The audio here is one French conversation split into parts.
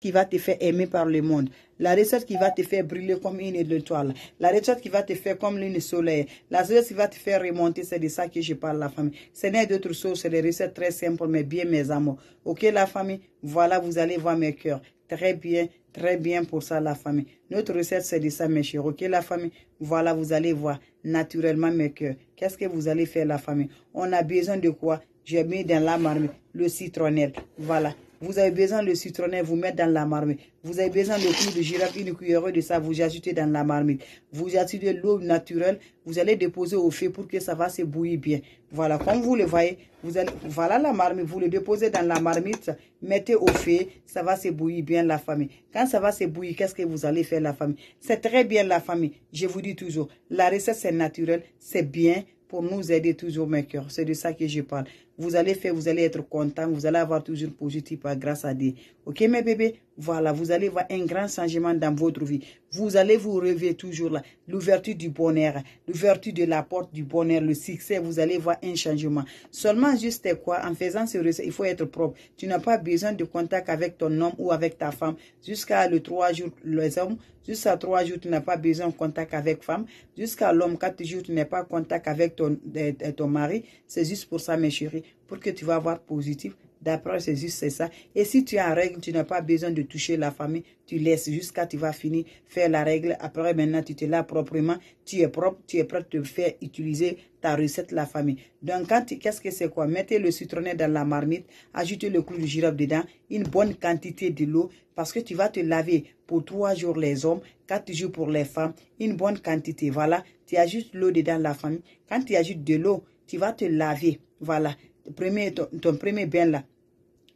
qui va te faire aimer par le monde, la recette qui va te faire brûler comme une étoile, la recette qui va te faire comme l'une soleil, la recette qui va te faire remonter, c'est de ça que je parle, la famille. Ce n'est d'autre chose, c'est des recettes très simples, mais bien, mes amours. Ok, la famille, voilà, vous allez voir mes cœurs. Très bien, très bien pour ça, la famille. Notre recette, c'est de ça, mes chers. Ok, la famille, voilà, vous allez voir naturellement mes cœurs. Qu'est-ce que vous allez faire, la famille On a besoin de quoi J'ai mis dans la marmite le citronnelle. Voilà, vous avez besoin de citronner, vous mettre dans la marmite. Vous avez besoin de tout de girafe, une cuillère de ça, vous ajoutez dans la marmite. Vous ajoutez l'eau naturelle, vous allez déposer au feu pour que ça va se bouillir bien. Voilà, comme vous le voyez, vous allez, voilà la marmite, vous le déposez dans la marmite, mettez au feu, ça va se bouillir bien la famille. Quand ça va se bouillir, qu'est-ce que vous allez faire la famille C'est très bien la famille, je vous dis toujours, la recette c'est naturel, c'est bien pour nous aider toujours, mes cœurs. C'est de ça que je parle vous allez faire, vous allez être content, vous allez avoir toujours positif grâce à Dieu. Ok mes bébés, voilà, vous allez voir un grand changement dans votre vie. Vous allez vous rêver toujours là, l'ouverture du bonheur, l'ouverture de la porte du bonheur, le succès, vous allez voir un changement. Seulement juste quoi, en faisant ce recette, il faut être propre. Tu n'as pas besoin de contact avec ton homme ou avec ta femme jusqu'à le trois jours, les hommes, jusqu'à trois jours, tu n'as pas besoin de contact avec femme, jusqu'à l'homme, quatre jours, tu n'as pas contact avec ton, euh, ton mari. C'est juste pour ça mes chéris pour que tu vas avoir positif. D'après c'est juste c'est ça. Et si tu as en règle, tu n'as pas besoin de toucher la famille. Tu laisses jusqu'à tu vas finir faire la règle. Après, maintenant, tu te laves proprement. Tu es propre, tu es prêt à te faire utiliser ta recette la famille. Donc, quand qu'est-ce que c'est quoi Mettez le citronnet dans la marmite. Ajoutez le clou de girofle dedans. Une bonne quantité de l'eau. Parce que tu vas te laver pour trois jours les hommes, quatre jours pour les femmes. Une bonne quantité. Voilà. Tu ajoutes l'eau dedans la famille. Quand tu ajoutes de l'eau, tu vas te laver. Voilà premier, ton, premier bain là.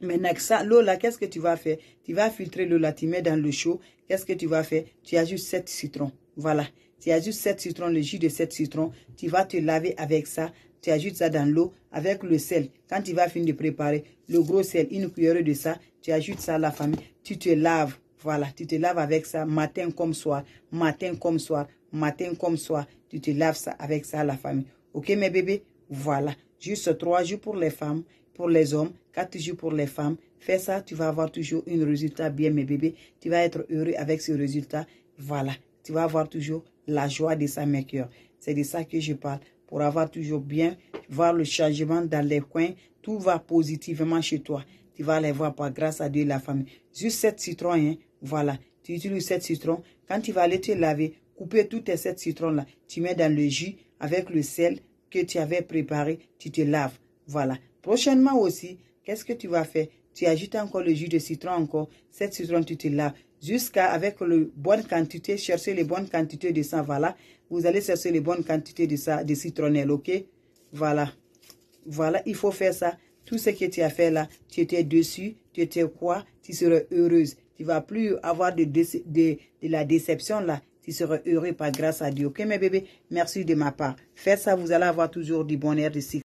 Maintenant, que ça, l'eau là, qu'est-ce que tu vas faire Tu vas filtrer l'eau là, tu mets dans le chaud. Qu'est-ce que tu vas faire Tu ajoutes 7 citrons. Voilà. Tu ajoutes 7 citrons, le jus de 7 citrons. Tu vas te laver avec ça. Tu ajoutes ça dans l'eau avec le sel. Quand tu vas finir de préparer le gros sel, une cuillère de ça, tu ajoutes ça à la famille. Tu te laves. Voilà. Tu te laves avec ça matin comme soir. Matin comme soir. Matin comme soir. Tu te laves ça avec ça à la famille. Ok mes bébés voilà, juste trois jours pour les femmes, pour les hommes, quatre jours pour les femmes. Fais ça, tu vas avoir toujours un résultat bien, mes bébés. Tu vas être heureux avec ce résultat. Voilà, tu vas avoir toujours la joie de sa cœurs. C'est de ça que je parle. Pour avoir toujours bien, voir le changement dans les coins, tout va positivement chez toi. Tu vas les voir par grâce à Dieu la famille. Juste sept citrons, hein? voilà. Tu utilises sept citrons. Quand tu vas aller te laver, couper tous tes sept citrons-là. Tu mets dans le jus avec le sel, que tu avais préparé, tu te laves. Voilà. Prochainement aussi, qu'est-ce que tu vas faire Tu ajoutes encore le jus de citron encore. Cette citron, tu te laves. Jusqu'à, avec le bonne quantité, chercher les bonnes quantités de ça. Voilà. Vous allez chercher les bonnes quantités de ça, de citronnelle, ok Voilà. Voilà, il faut faire ça. Tout ce que tu as fait là, tu étais dessus, tu étais quoi Tu serais heureuse. Tu vas plus avoir de la déception là tu seras heureux par grâce à Dieu. Ok mes bébés, merci de ma part. Faites ça, vous allez avoir toujours du bonheur, de si